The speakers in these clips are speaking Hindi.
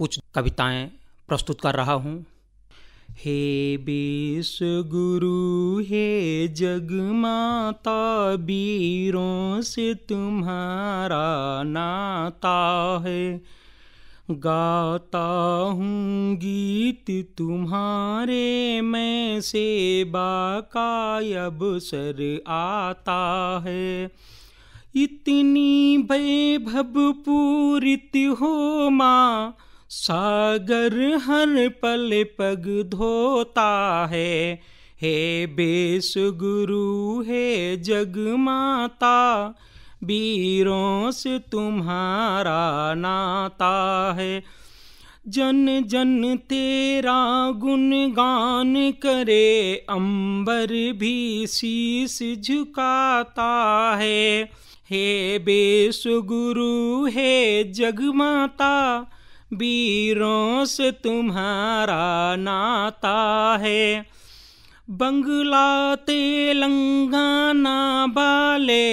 कुछ कविताएं प्रस्तुत कर रहा हूं हे बेस गुरु हे जग माता वीरों से तुम्हारा नाता है गाता हूँ गीत तुम्हारे मैं सेवा का अवसर आता है इतनी वैभवपूरित हो माँ सागर हर पल पग धोता है हे बेस गुरु हे माता वीरों से तुम्हारा नाता है जन जन तेरा गुणगान करे अंबर भी शीस झुकाता है हे बेस गुरु हे माता वीरों से तुम्हारा नाता है बंगला तेलंगाना बाले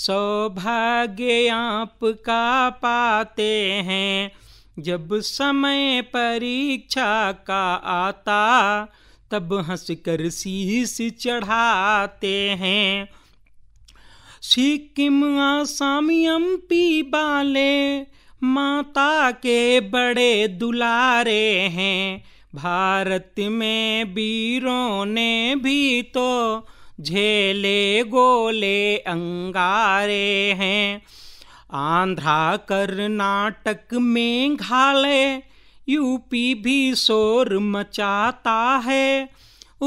सौभाग्य आपका पाते हैं जब समय परीक्षा का आता तब हंस कर शीश चढ़ाते हैं सिक्किम आसाम एम पी बाले माता के बड़े दुलारे हैं भारत में वीरों ने भी तो झेले गोले अंगारे हैं आंध्रा कर्नाटक मेघालय यूपी भी शोर मचाता है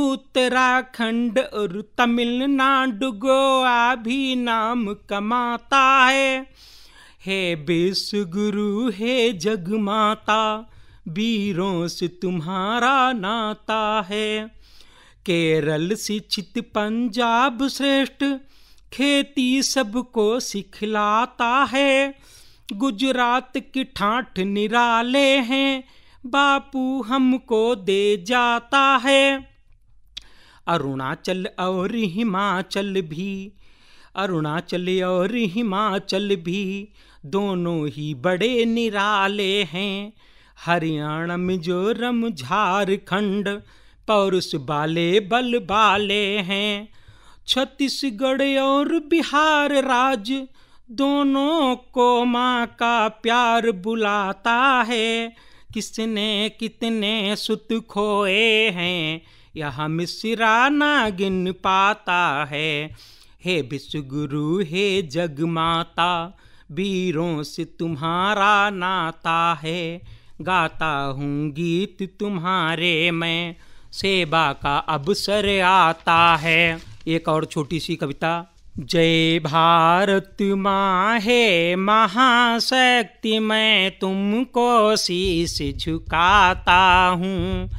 उत्तराखंड और तमिलनाडु गोवा भी नाम कमाता है हे बेस गुरु हे माता वीरों से तुम्हारा नाता है केरल शिक्षित पंजाब श्रेष्ठ खेती सबको सिखलाता है गुजरात की ठाठ निराले हैं बापू हमको दे जाता है अरुणाचल और हिमाचल भी अरुणाचल और हिमाचल भी दोनों ही बड़े निराले हैं हरियाणा मिजोरम झारखंड पौरुष बाले बल बाले हैं छत्तीसगढ़ और बिहार राज्य दोनों को माँ का प्यार बुलाता है किसने कितने सुत खोए हैं यह मिश्रा ना गिन पाता है हे विश्वगुरु हे जगमाता वीरों से तुम्हारा नाता है गाता हूँ गीत तुम्हारे मैं सेवा का अवसर आता है एक और छोटी सी कविता जय भारत माँ हे महाशक्ति मैं तुमको शीस झुकाता हूँ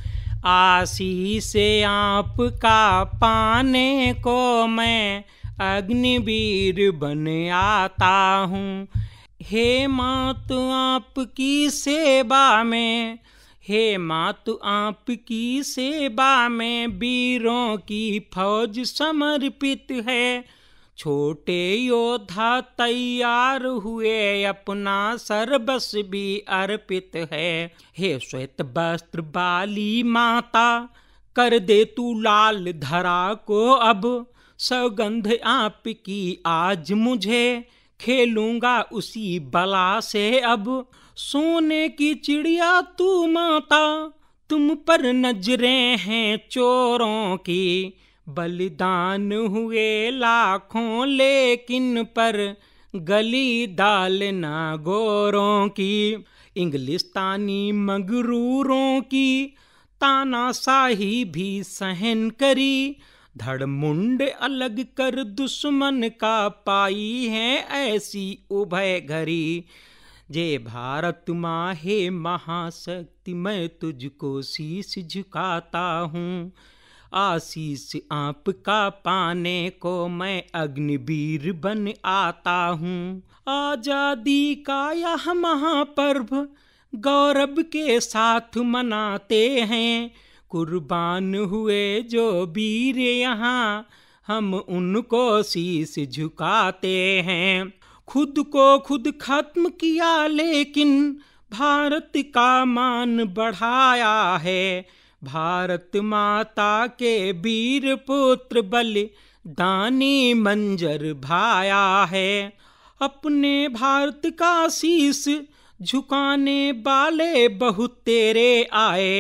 आशीष आपका पाने को मैं अग्निवीर बन आता हूँ हे तो आपकी सेवा में हे तो आपकी सेवा में वीरों की फौज समर्पित है छोटे योद्धा तैयार हुए अपना सर्वस भी अर्पित है हे श्वेत वस्त्र बाली माता कर दे तू लाल धरा को अब सौगंध आपकी आज मुझे खेलूंगा उसी बला से अब सोने की चिड़िया तू माता तुम पर नजरें हैं चोरों की बलिदान हुए लाखों लेकिन पर गली डालना गोरों की इंग्लिस्तानी मगरूरों की तानाशाही भी सहन करी धड़मुंड अलग कर दुश्मन का पाई है ऐसी उभय घरी जय भारत माँ हे महाशक्ति मैं तुझको शीश झुकाता हूँ आशीष आपका पाने को मैं अग्निवीर बन आता हूँ आज़ादी का यह महापर्व गौरव के साथ मनाते हैं कुर्बान हुए जो वीर यहाँ हम उनको शीश झुकाते हैं खुद को खुद खत्म किया लेकिन भारत का मान बढ़ाया है भारत माता के वीर पुत्र बल दानी मंजर भाया है अपने भारत का शीश झुकाने वाले बहुत तेरे आए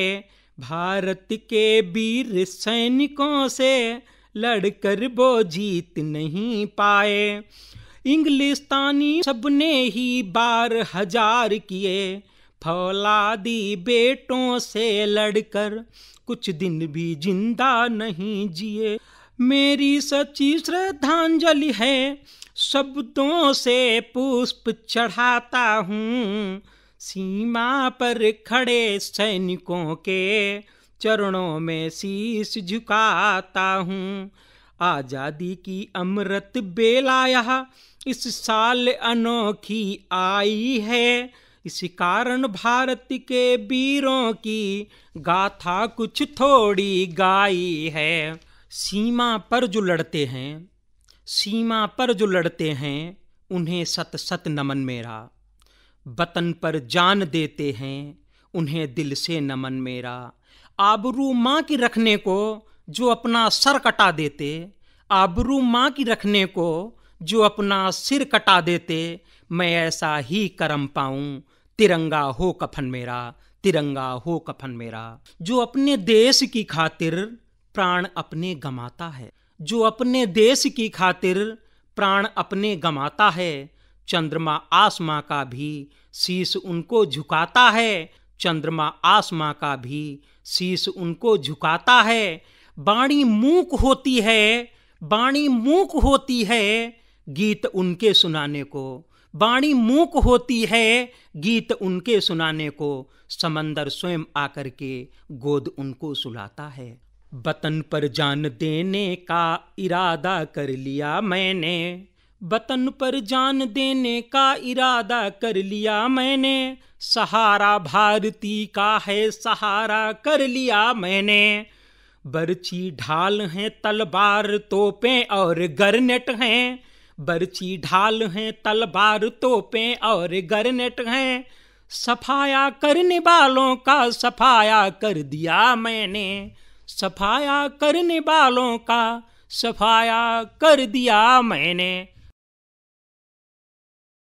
भारत के वीर सैनिकों से लड़कर वो जीत नहीं पाए इंग्लिस्तानी सबने ही बार हजार किए फौलादी बेटों से लड़कर कुछ दिन भी जिंदा नहीं जिए मेरी सच्ची श्रद्धांजलि है शब्दों से पुष्प चढ़ाता हूँ सीमा पर खड़े सैनिकों के चरणों में शीश झुकाता हूँ आज़ादी की अमृत बेला इस साल अनोखी आई है इस कारण भारत के वीरों की गाथा कुछ थोड़ी गाई है सीमा पर जो लड़ते हैं सीमा पर जो लड़ते हैं उन्हें सत सत नमन मेरा वतन पर जान देते हैं उन्हें दिल से नमन मेरा आबरू माँ की रखने को जो अपना सर कटा देते आबरू माँ की रखने को जो अपना सिर कटा देते मैं ऐसा ही करम पाऊँ तिरंगा हो कफन मेरा तिरंगा हो कफन मेरा जो अपने देश की खातिर प्राण अपने गमाता है जो अपने देश की खातिर प्राण अपने गमाता है चंद्रमा आसमां का भी शीश उनको झुकाता है चंद्रमा आसमां का भी शीश उनको झुकाता है बाणी मूक होती है बाणी मूक होती है गीत उनके सुनाने को बाणी मूक होती है गीत उनके सुनाने को समंदर स्वयं आकर के गोद उनको सुलाता है वतन पर जान देने का इरादा कर लिया मैंने वतन पर जान देने का इरादा कर लिया मैंने सहारा भारती का है सहारा कर लिया मैंने बर्ची ढाल हैं तलवार तोपें और गरनेट हैं बर्ची ढाल हैं तलवार तोपें और गरनेट हैं सफाया करने वालों का सफाया कर दिया मैंने सफाया करने वालों का सफाया कर दिया मैंने